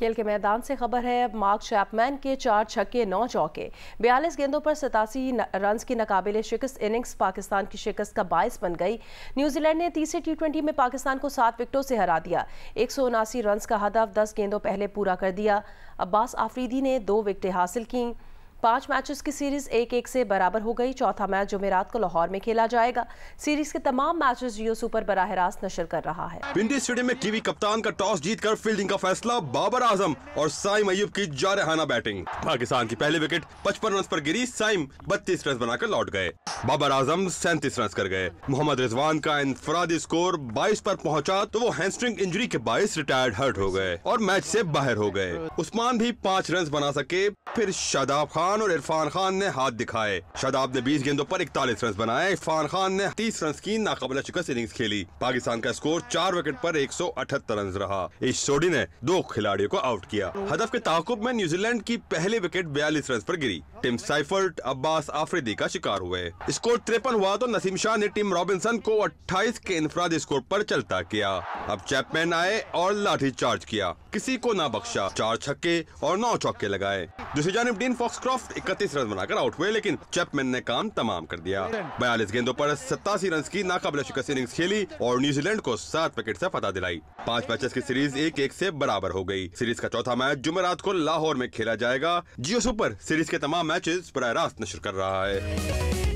खेल के मैदान से खबर है मार्क चैपमैन के चार छक्के नौ चौके बयालीस गेंदों पर सतासी रन की नाकबिल शिकस्त इनिंग्स पाकिस्तान की शिकस्त का बायस बन गई न्यूजीलैंड ने तीसरे टी ट्वेंटी में पाकिस्तान को सात विकटों से हरा दिया एक सौ उनासी रन का हदफ दस गेंदों पहले पूरा कर दिया अब्बास आफरीदी ने दो विकटें हासिल कीं पांच मैचेस की सीरीज एक एक से बराबर हो गई चौथा मैच जुमेरात को लाहौर में खेला जाएगा सीरीज के तमाम मैचेस जियो सुपर बराह रास्त नशर कर रहा है पिंडी स्टेडियम में कीवी कप्तान का टॉस जीतकर फील्डिंग का फैसला बाबर आजम और साइम अयुब की जारहाना बैटिंग पाकिस्तान की पहली विकेट पचपन रन आरोप गिरी साइम बत्तीस रन बनाकर लौट गए बाबर आजम सैंतीस रन कर गए मोहम्मद रिजवान का इनफरादी स्कोर बाईस आरोप पहुँचा तो वो हैंस्ट्रिंग इंजरी के बाईस रिटायर्ड हर्ट हो गए और मैच ऐसी बाहर हो गए उस्मान भी पाँच रन बना सके फिर शादाब खान खान और इरफान खान ने हाथ दिखाए शादाब ने बीस गेंदों पर इकतालीस रन बनाए इरफान खान ने तीस रन की नाकबल शिकस्त इनिंग्स खेली पाकिस्तान का स्कोर चार विकेट पर एक सौ अठहत्तर रन रहा इस सोडी ने दो खिलाड़ियों को आउट किया हदफ के ताकुब में न्यूजीलैंड की पहली विकेट बयालीस रन आरोप गिरी टिम साइफर्ट अब्बास आफरीदी का शिकार हुए स्कोर तिरपन हुआ तो नसीम शाह ने टीम रॉबिन्सन को अट्ठाईस के इंफराद स्कोर आरोप चलता किया अब चैपमैन आए और लाठी चार्ज किया किसी को ना बख्शा चार छक्के और नौ चौके लगाए दूसरी जानब डीन फॉक्सक्रॉफ ऑफ इकतीस रन बनाकर आउट हुए लेकिन चैपमैन ने काम तमाम कर दिया बयालीस गेंदों पर सत्तासी रन की नाकाबले शिकस्त इनिंग्स खेली और न्यूजीलैंड को सात विकेट ऐसी फतह दिलाई पाँच मैचेस की सीरीज एक एक ऐसी बराबर हो गयी सीरीज का चौथा मैच जुमेरात को लाहौर में खेला जाएगा जियो सुपर सीरीज के तमाम मैचेस बरह रास्त नशर कर रहा है